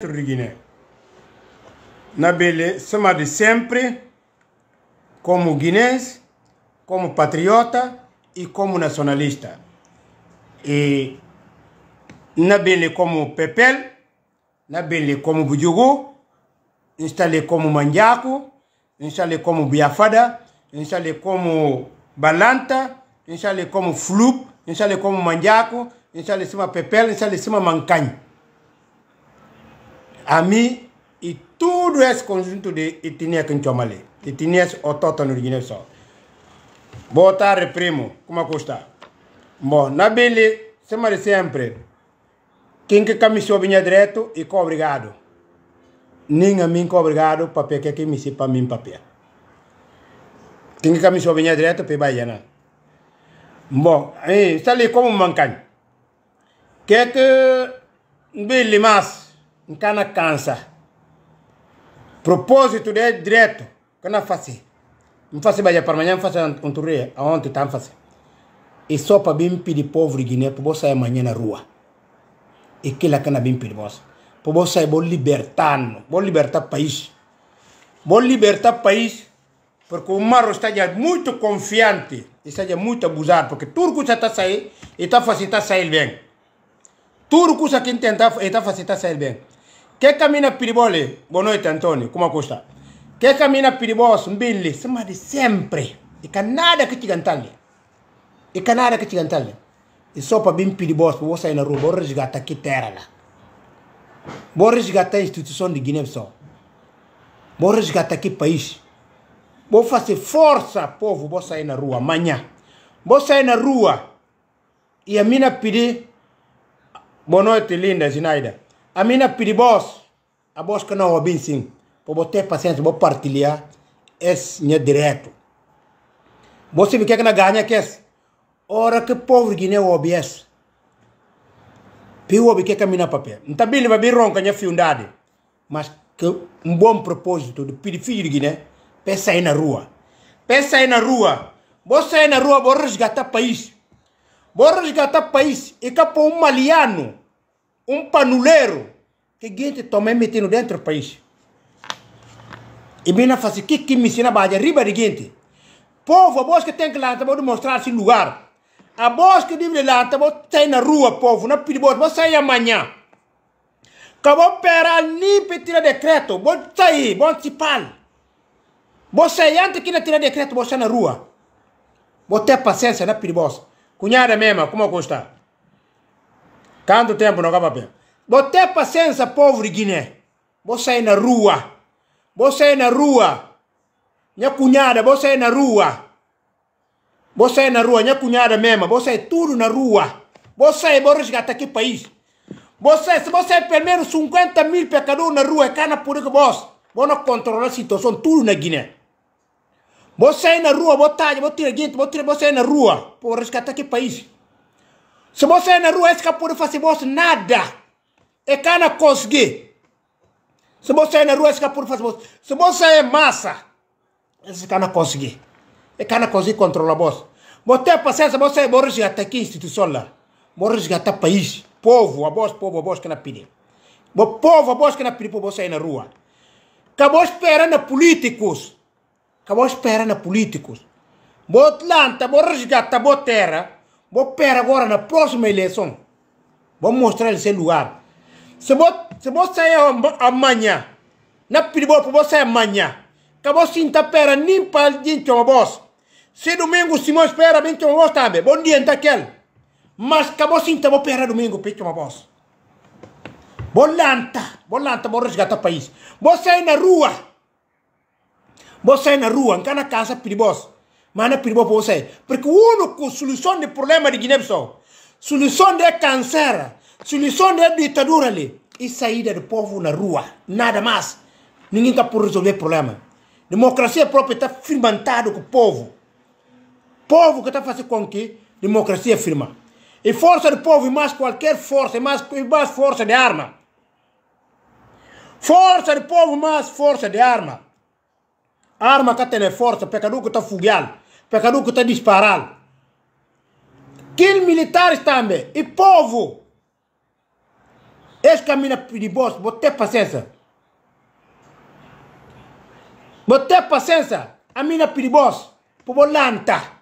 Guiné. Na Bele, somos de sempre, como guinense, como patriota e como nacionalista. E na Bele, como Pepel, na Bele, como Bujugu, instalei como Manjaco, instalei como Biafada, instalei como Balanta, instalei como Flup, instalei como Manjaco, instalei como Pepel, instalei como Mancanho a mim e todo esse conjunto de etnia que chamale, etnias autóctones de guiné só. Boa tarde, primo. Como é que está? Bom, na Bíblia, sempre sempre, quem que camisa vinha direto e com obrigado. Nem a mim com obrigado, papel que é que me se para mim papel. Quem que camisa vinha direto, para Baiana. Bom, aí, está eh, ali como um Que é que... Bíblia, mas... Encana cansa. Propósito de direto. Que não faço. Não faço para amanhã, não faço um turê. Aonde está, não fazer E só para bem pedir povo de Guiné, para você sair amanhã na rua. E que lá que não bem pedir você. Para você sair, vou libertar, vou libertar o país. Vou libertar o país porque o marro está já muito confiante, está já muito abusado, porque tudo que está saindo, está facilitando sair bem. Tudo que está tentando, está facilitando sair bem. keka mina pilibole bonoite antoni kuma kusta keka mina pilibos mbili sema di sempre ikanada kichigantalle ikanada kichigantalle isopa bim pilibos bo wosa ina ruba orrej gata kitera la borrej gata institution di guinée bissau borrej jigata ki país bo fase forsa povo bosa sair na rua amanhã bo sair na mina pili boa noite linda Zinaida A mina pedibos, a voz que não ouvi sim, vou ter paciência, vou partilhar esse minha direto. Você vê que é que na ganha que é? Ora que pobre Guiné nem ouvi é esse. Pio ouvi que é que a mina papel. Não tá bem, não vai bem ronca, minha né, fiundade. Mas que um bom propósito do filho de Guiné, pensa aí na rua. Pensa aí na rua. Vou sair na rua, vou resgatar o país. Vou resgatar o país. E capô um maliano um panuleiro que gente também metendo dentro do país. E mina na o assim, que que me ensina a riba de gente. Povo, a voz que tem que lá, tá vou mostrar esse assim lugar. A voz que deve lá, tá vou sair na rua, povo, na pedibos, vou sair amanhã. Acabou pera nem para tirar decreto, vou sair, vou antecipar. Vou sair antes que não tirar decreto, vou sair na rua. Vou ter paciência na pedibos. Cunhada mesmo, como eu gostar. Tanto tempo não acaba bem. Vou ter paciência, pobre Guiné. Vou sair na rua. Vou sair na rua. Minha cunhada, vou sair na rua. Vou sair na rua, minha cunhada mesmo. Vou sair tudo na rua. Vou sair, vou resgatar aqui o país. Você, se você é pelo menos 50 mil pecadores na rua, é cana por que você. Vou não controlar a situação tudo na Guiné. Vou sair na rua, vou tarde, vou tirar gente, vou tirar você na rua. Vou resgatar aqui o país. Se você é na rua, esse capô não faz nada. É cana conseguir. Se você é na rua, esse capô não faz Se você é massa, esse cana conseguir. É cana conseguir controlar você. Você paciência, você é morrer até aqui, instituição lá. Morrer até país. Povo, a voz, povo, a voz que na pide O povo, a voz que na pide para você ir na rua. Acabou esperando políticos. Acabou esperando políticos. Botlanta, tá, morrer até boa terra vou opera agora na próxima eleição. Vou mostrar esse lugar. Se você se você sair amanhã, na perigo para você amanhã, que você não pera nem para de você. Se domingo se não espera bem você também, bom dia daquele. Mas que você não espera domingo para você. Bolanta, bolanta, vou resgatar o país. Você na rua. Você na rua, não na casa perigosa. Mana pirbo pose. Porque única solução do problema de Guiné-Bissau, solução de câncer, solução de ditadura ali, é saída do povo na rua. Nada mais. Ninguém está por resolver o problema. Democracia própria está firmantada com o povo. Povo que está fazendo com que democracia firma. E força do povo e mais qualquer força, e mais, e mais força de arma. Força do povo, mais força de arma. Arma que tem força, pecador que está fugindo pecador que está disparado. Aqueles militares também. E povo. Esse caminho de bolso. Vou ter paciência. Vou ter paciência. A mina perigosa. bolanta. Bolanta,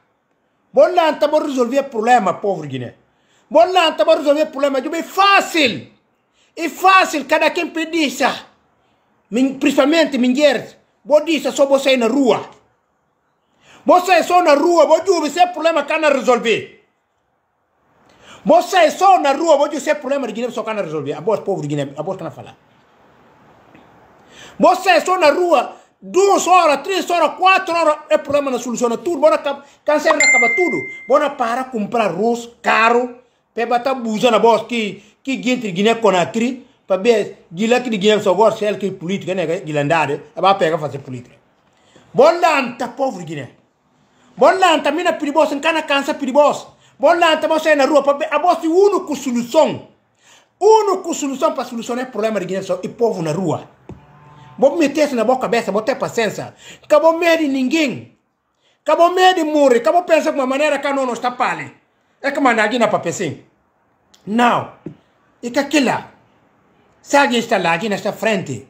Vou lantar para resolver problema, povo Guiné. Vou para resolver problema. É fácil. É fácil. Cada quem pedir isso. Principalmente mingueres. Vou dizer só você na rua é só na rua, vou isso é problema que não resolver. é só na rua, vou isso é problema de Guiné, só que não resolver. A voz povo de Guiné, a voz que não fala. é só na rua, duas horas, três horas, quatro horas, é problema na soluciona tudo. Bora câncer não acaba tudo. Bora para comprar arroz caro, para botar buza na voz que, que entre Guiné-Conakry, para ver Guilherme que de Guiné só gosta é de é política, é, né? Guilherme, ela vai pegar fazer política. Bora anta tá povo de Guiné. Bon lanta mina perigosa, encana cansa perigosa. Bom lanta você na rua, a você única solução. Única solução para solucionar o problema de guiné e povo na rua. Vou meter isso na boa cabeça, vou ter paciência. Acabou medo de ninguém. Acabou medo de morrer. Acabou pensar de uma maneira que não está pali. É que mandar aqui na papecinha. Não. E que aquilo lá. Se alguém está lá, aqui nesta frente.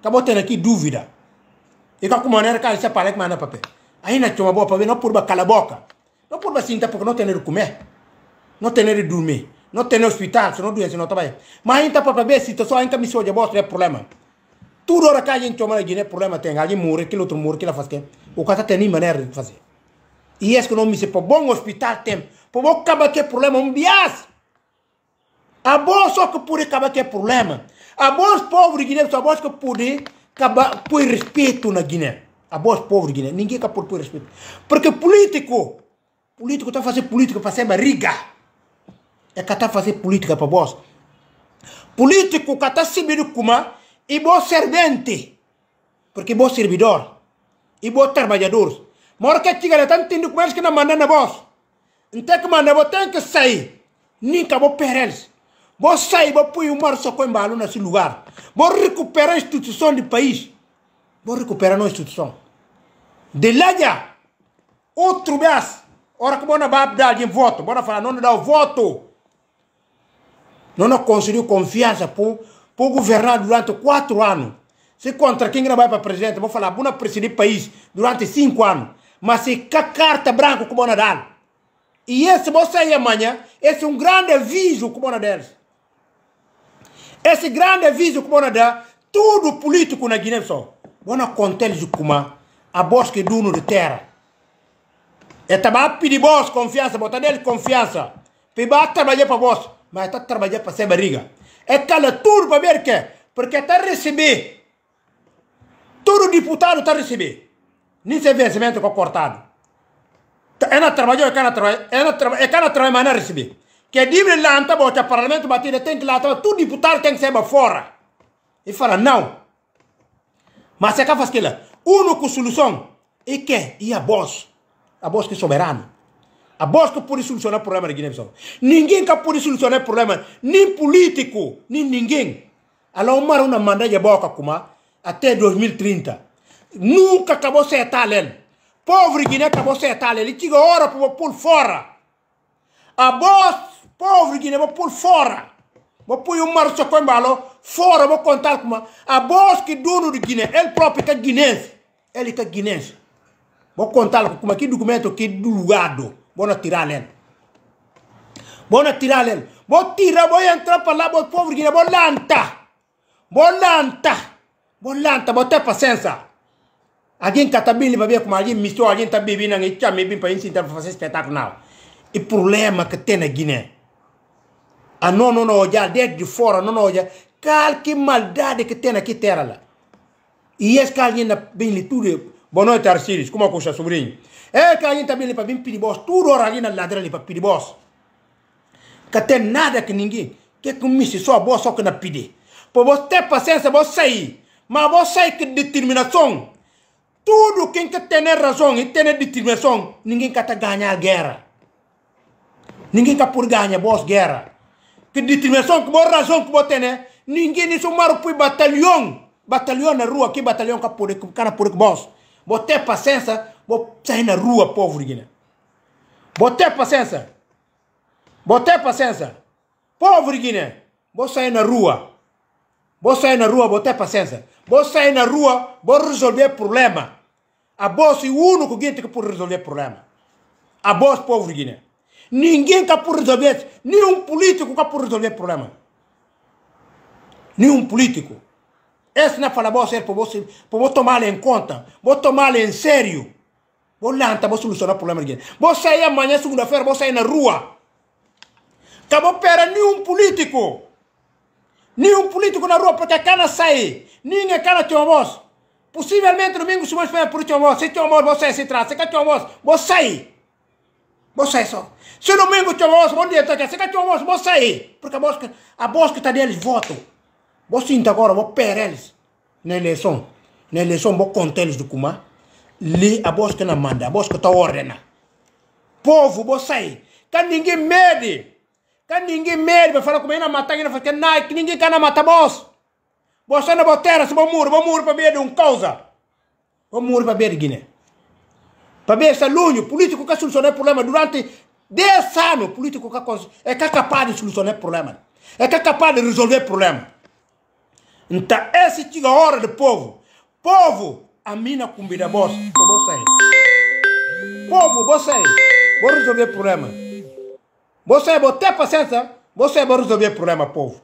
Acabou tendo aqui dúvida. E com a maneira que ela está pali, é que manda papel aina choma boa pabe no purba calaboca no purba sinta porque no tener comer no tener dormir no tener hospital se no doença não trabalho mas ainda para ver se pabe situação ainda me de boa é problema tudo ora cá gente choma de problema tem gente morre que outro morre que lá faz que o cara tem nem maneira de fazer e é que não me se para bom hospital tem para bom acabar que problema um bias a boa só que pode acabar que problema a boa pobre Guiné só a boa que pode acabar por respeito na Guiné a voz do povo de Guiné. Ninguém quer por respeito. Porque político, político está fazendo política para ser barriga. É que está fazendo política para vós. Político que está o como e bom servente. Porque bom servidor. E bom trabalhador. Mora que tiga, está entendendo com eles que não mandam na voz. Então que manda, eu tenho que sair. Nunca vou perder eles. Vou sair, vou pôr o mar só com embalo nesse lugar. Vou recuperar a instituição do país vou recuperar nossa instituição. De lá já, outro mês, hora que bona vai dar de voto, bora falar, não dá o voto. Não conseguiu confiança para o governar durante quatro anos. Se contra quem não vai para presidente, vou falar, bona presidir o país durante cinco anos. Mas se que carta branca que bona dar. E esse você aí amanhã, esse é um grande aviso que bona dar. Esse grande aviso que bona dar, tudo político na Guiné-Bissau bona de zukuma a bosque duno de terra e taba pidi boss confiança bota dele confiança pe ba trabalhar para boss mas tá trabalhar para ser barriga é cala tudo para ver que porque tá receber todo deputado tá receber nem se vencimento com cortado ena trabalhou e cana trabalhou ena trabalhou e cana trabalhou mas não receber que livre lá anta bota parlamento batida tem que lá tudo deputado tem que ser fora e fala não mas se acabas que lá, única solução é que e a voz, a voz que é soberano. A voz que pode solucionar o problema de Guiné-Bissau. Ninguém que pode solucionar o problema, nem político, nem ninguém. Alá Omar uma manda de boca kuma até 2030. Nunca acabou ser talento. Pobre Guiné acabou ser talento. Ele tinha hora para pôr fora. A voz, pobre Guiné, vou pôr fora. Vou pôr o o balão fora vou contar com uma. A Bosque dono de Guiné, ele próprio é guinense. Ele é guinense. Vou contar com aqui documento que do lugar do. Vou tirar ele. Vou tirar ele. Vou tirar, vou entrar para lá, vou povo Guiné, vou lanta. Vou lanta. Vou lanta. vou ter paciência. Alguém que catabili tá para ver como alguém misturou, alguém está bebendo, e chama bem para a gente fazer espetáculo não. E problema que tem na Guiné. A ah, não, não, não, já, dentro de fora, não, não, já qual que maldade que tem aqui terra lá. E esse carinha na tudo. boa noite Arcides, como é que o sobrinho? É carinha também ali para vir pedir tudo hora ali na ladra ali para pedir Que tem nada que ninguém, que é comisse só a boss só que na pide. Para você ter paciência, você sair. Mas você sair que determinação. Tudo quem que ter é razão e tem é determinação, ninguém quer ganhar a guerra. Ninguém quer por ganhar boss guerra. Que determinação, que boa razão que você tem, né? ninguém nisso maro põe batalhão batalhão na rua que batalhão que por cara por bons vou paciência vou sair na rua povo de Guiné vou paciência vou paciência povo de Guiné vou sair na rua vou sair na rua vou paciência vou sair na rua vou resolver problema a bolsa é o único que tem que resolver problema a bolsa povo de Guiné ninguém que resolver nenhum político que resolver problema nenhum político. Esse não é para você, para você, para você tomar em conta, vou tomar em sério. Vou lá, vou solucionar o problema de Vou sair amanhã, segunda-feira, vou sair na rua. Acabou para nenhum político. Nenhum político na rua, porque a cana sai. Ninguém cana teu almoço. Possivelmente domingo se você por teu almoço. Se teu almoço, você se traz. Se quer teu almoço, você sair. Você só. Se domingo teu almoço, bom dia, então, se quer teu almoço, você sair, Porque a bolsa, a bolsa que está deles, voto vou sinto agora, vou perder eles na eleição. Na eleição, vou contar eles do Kuma. Li a voz que não manda, a voz que está ordena. Povo, vou sair. Que ninguém mede. Que ninguém mede. Vai falar como ainda matar, ele fazer nada. Que ninguém quer matar vós. Você não terra se vou muro, vou muro para ver de um causa. Vou muro para ver de Guiné. Para ver esse aluno político que solucionou o problema durante 10 anos. Político que é capaz de solucionar o problema. É capaz de resolver o problema. Então, esse tiga hora do povo. Povo, a mina convida vos, para vocês. Povo, você. vou resolver o problema. Você, vou ter paciência, Você, vou resolver o problema, povo.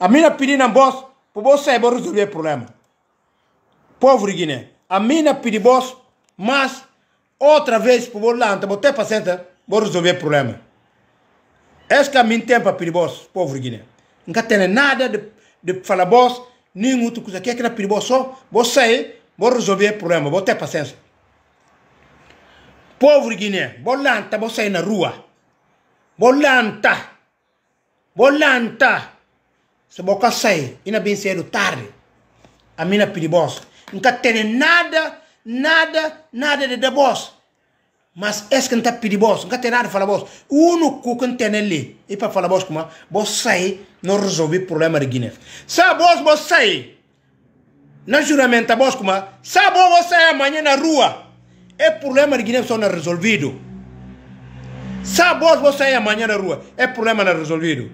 A mina pedindo a vós, para vocês vou resolver o problema. Povo de Guiné, a mina pediu vós, mas outra vez, para vós lá, vou ter paciência, vou resolver o problema. Esse caminho tem para pedir vós, povo de Guiné. Não tem nada de de falar boss, nem outro coisa. é que na perigo só, vou sair, vou resolver o problema, vou ter paciência. Povo Guiné, vou vou sair na rua. Vou bolanta, vou Se vou sair, ainda bem cedo, tarde. A mina perigosa. Nunca tem nada, nada, nada de boss mas esse que não está pedir vós, não tem nada a falar vós. O único que tem ali, e para falar vós como, vós sai, não resolve o problema de Guiné. Sabe vós, vós sai, na juramento vós como, sabe vós sai amanhã na rua, é problema de Guiné só não resolvido. Sabe vós, vós sai amanhã na rua, é problema não resolvido.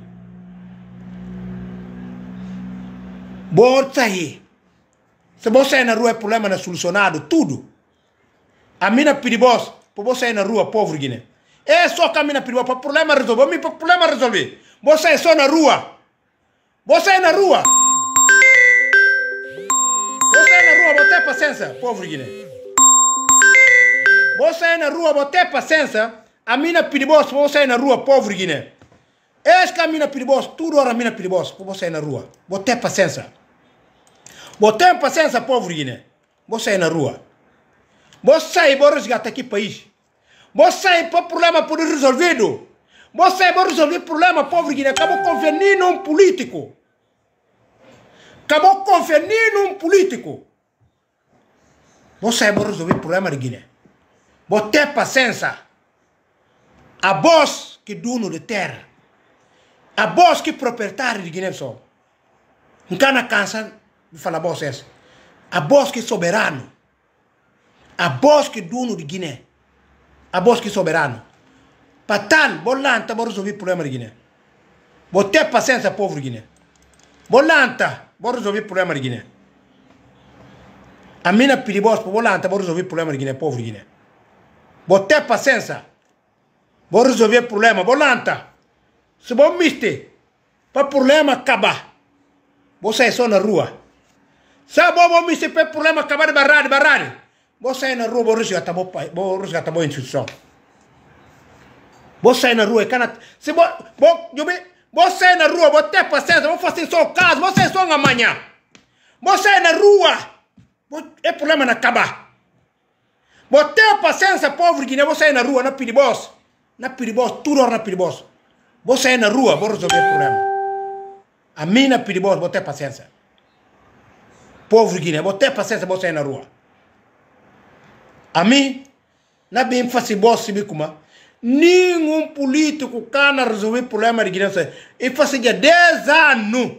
Vós sai, se vós sai na rua é problema não solucionado, tudo. A mina pedir vós, para você sair na rua, pobre Guiné. É só caminho perigo, para problema resolver. Meu problema resolver. Você é só na rua. Você é na rua. Você é na rua, botei paciência, pobre Guiné. Você é na rua, botei paciência. A mina perigosa, você é na rua, pobre Guiné. És que a tudo hora a mina perigosa, você é na rua. Botei paciência. Botei paciência, pobre Guiné. Você é na rua você sair, vou resgatar aqui o país. você sair para o problema poder resolvido. você sair, vou resolver o problema, pobre Guiné. Acabou convenir num político. Acabou convenir num político. você sair, vou resolver o problema de Guiné. Vou ter paciência. A voz que dono de terra. A voz que proprietário de Guiné-Bissau. Não está na cansa de falar a voz essa. A voz que é soberano a bosque dono de Guiné, a bosque soberano. Patan, bolanta, vou resolver o problema de Guiné. Vou ter paciência, povo de Guiné. Bolanta, vou resolver o problema de Guiné. A mina perigosa, bolanta, vou resolver o problema de Guiné, povo de Guiné. Vou ter paciência. Vou resolver o problema, bolanta. Se bom miste, para o problema acabar, vou sair só na rua. Se bom miste, para o problema acabar de de barrar. Você sai na rua, vou resgatar, vou, vou resgatar boa instituição. Vou sair na rua, cana, se vou, vou, eu me, vou na rua, vou ter paciência, vou fazer só o caso, vou sair só amanhã. Vou sair na rua, vou, é problema na acabar. Vou ter paciência, povo Guiné, vou sair na rua, na piribos, Na piribos, tudo na piribos. Você sair na rua, vou resolver o problema. A mim piribos, perigosa, vou ter paciência. Povo Guiné, vou ter paciência, você sair na rua. Ami, na bem fácil boss bicuma. Nenhum político cana resolver problema de criança. E faci já 10 anos.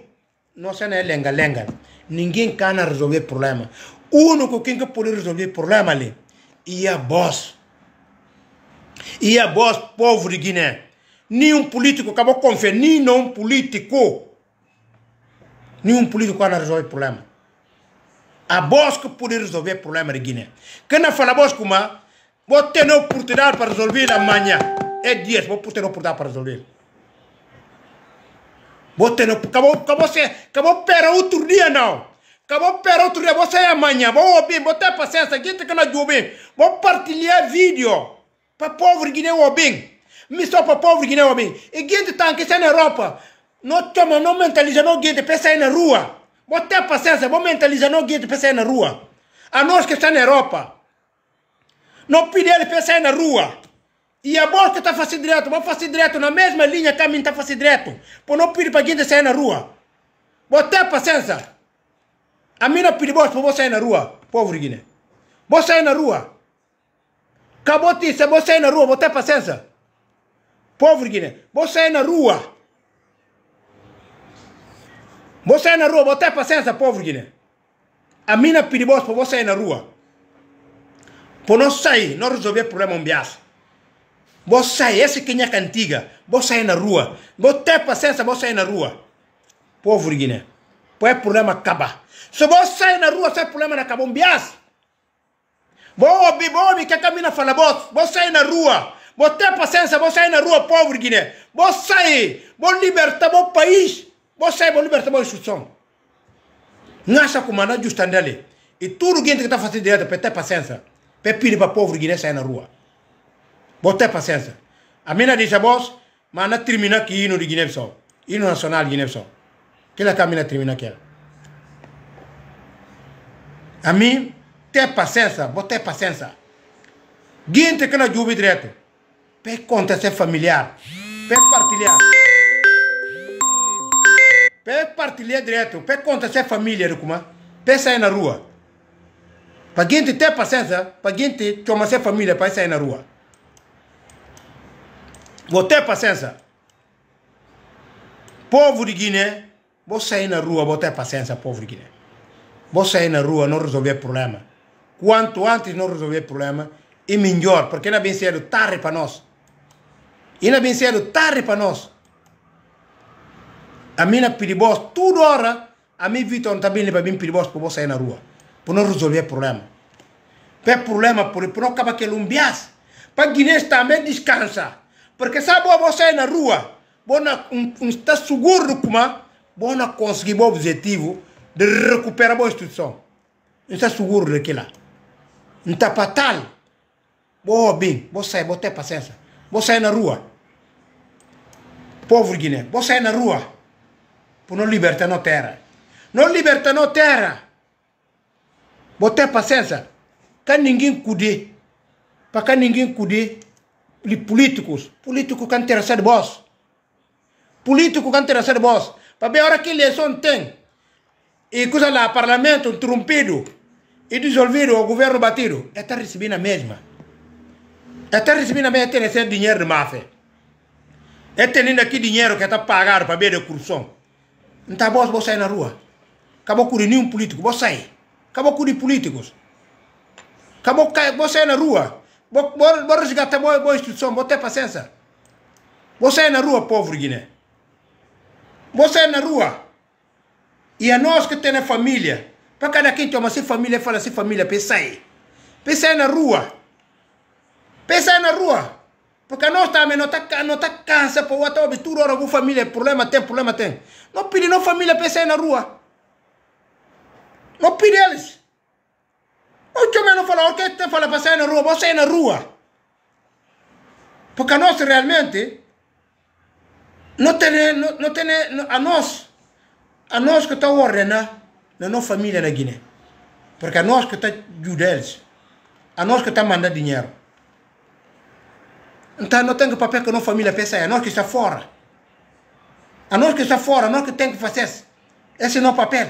Nossa, não é lenga-lenga. Ninguém cana resolver problema. O único que pode resolver problema ali e a boss. E a boss, povo de Guiné. Nenhum político acabou confiar. nenhum político. Nenhum político cana resolver problema a bosco poder resolver o problema de Guiné. Quem não fala bosco mas vou ter oportunidade para resolver amanhã. É dias, vou ter oportunidade para resolver. Vou ter acabou, acabou, acabou para outro dia não. Acabou para outro dia, você é amanhã. Vou ouvir, vou ter paciência, aqui que não ouvir. Vou partilhar vídeo para pobre Guiné ouvir. Missão para pobre Guiné ouvir. E quem está aqui na Europa. Não toma, não mentaliza, não gente, pensa aí na rua. Vou ter paciência, vou mentalizar não guia de pessoas na rua. A nós que está na Europa. Não pedir ele sair na rua. E a bosta que está fazendo direto, vou fazer direto na mesma linha que a minha está fazendo direto. Por não pedir para quem sair na rua. Vou ter paciência. A mim não pedi bosta para você sair na rua. Pobre Guiné. Vou sair na rua. Acabou-te, vou sair na rua, vou ter paciência. Pobre Guiné. Vou sair na rua você é na rua, você ter paciência, povo Guiné. A mina é perigosa para você é na rua. Para não sair, não resolver problema um você sair, essa que é a cantiga. você na rua. você tem paciência, você sair na rua. Povo Guiné. Põe problema acabar. Se você sair na rua, sai problema na acabou um biaço. Vou ouvir, que a mina fala, você vou na rua. você tem paciência, você sair na rua, povo Guiné. você sair, vou libertar bom país. Você vai libertar uma instrução. Nasa comanda justa andale. E tudo que está fazendo direto. para ter paciência. Para pedir para o povo Guiné sair na rua. Vou ter paciência. A mina diz a voz, mas não termina aqui hino de Guiné-Bissau. Hino nacional de Guiné-Bissau. Que ela caminha termina aquela. A mim, ter paciência, vou ter paciência. Gente que não julgue direto. Para acontecer familiar. Para partilhar. Pé partilhar direto. Pé conta se é família, Rucuma. Pé sair na rua. Para gente ter paciência, para gente tomar toma se é família, para sair na rua. Vou ter paciência. Povo de Guiné, vou sair na rua, vou ter paciência, povo de Guiné. Vou sair na rua, não resolver problema. Quanto antes não resolver problema, e melhor, porque ainda é bem cedo, tarde para nós. E não é bem cedo, tarde para nós a mim é perigoso, tudo hora, a mim Vitor também é bem perigoso para você sair na ah. rua, para não resolver problema. Para problema, para não acabar que lumbias, para Guiné também descansa, porque sabe você sair na rua, bona um, um, está seguro como, bona conseguir o objetivo de recuperar a boa instituição. está seguro que lá está fatal. Boa, bem, você sai, paciência. Vou sair na rua. Povo Guiné, vou sair na rua por não libertar na terra. Não libertar na terra. Botei paciência. que ninguém cuide. Para que ninguém cuide de políticos. Político que interessam de boss. Político que interessam de boss. Para ver a hora que eleição tem. E coisa lá, parlamento interrompido. e dissolvido, o governo batido. Está é recebendo a mesma. Está é recebendo a mesma, é está recebendo dinheiro de máfia. Está tendo aqui dinheiro que está pagado para ver a corrupção. Não está bom você sair na rua. Acabou com nenhum político, você sai. Acabou com políticos. Acabou com você sair na rua. Vou, resgatar boa, boa instituição, vou ter paciência. Você sair na rua, povo Guiné. Você sair na rua. E a nós que temos família, para cada quem toma se família, fala se família, pensai. Pensai na rua. Pensai na rua. Porque nós também não está tá cansa para o outro obturo, é ora, família, problema tem, problema tem. Não pide não família para sair na rua. Não pide eles. O eu não falo? o que tem fala para sair na rua, vou sair na rua. Porque nós realmente não tem, não, não tem a nós, a nós que está ordenar na é nossa família na Guiné. Porque a nós que está ajudando eles, a nós que está mandando dinheiro. Então não tem papel que a nossa família pensa, é nós que está fora. A nós que está fora, nós que tem que fazer esse não papel.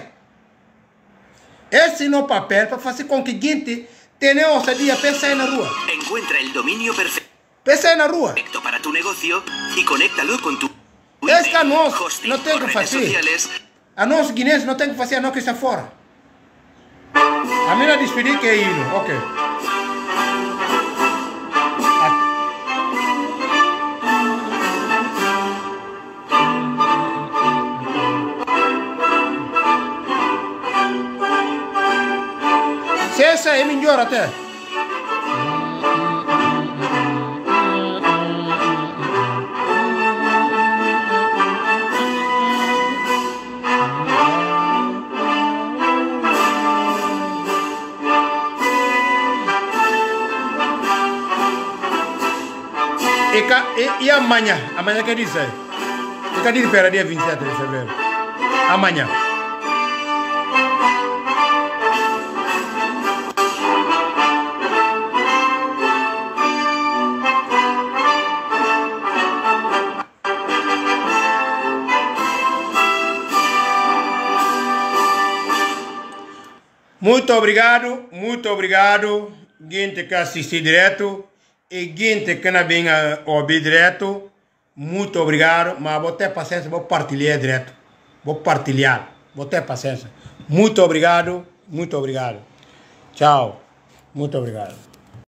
Esse não papel para fazer com que gente tenha ousadia pensar na rua. Encontra o domínio perfeito. Pensa na rua. Para tu negócio e conéctalo com tu. Esta nós não tem que fazer. A nós guinenses não tem que fazer a nós que está fora. A minha despedir que é hino. Ok. essa é melhor até. Eka, e, e amanhã? Amanhã quer dizer? Eka, diz para dia 27 de fevereiro. Amanhã. Muito obrigado, muito obrigado, gente que assistiu direto e gente que não vem ouvir direto. Muito obrigado, mas vou ter paciência, vou partilhar direto. Vou partilhar, vou ter paciência. Muito obrigado, muito obrigado. Tchau, muito obrigado.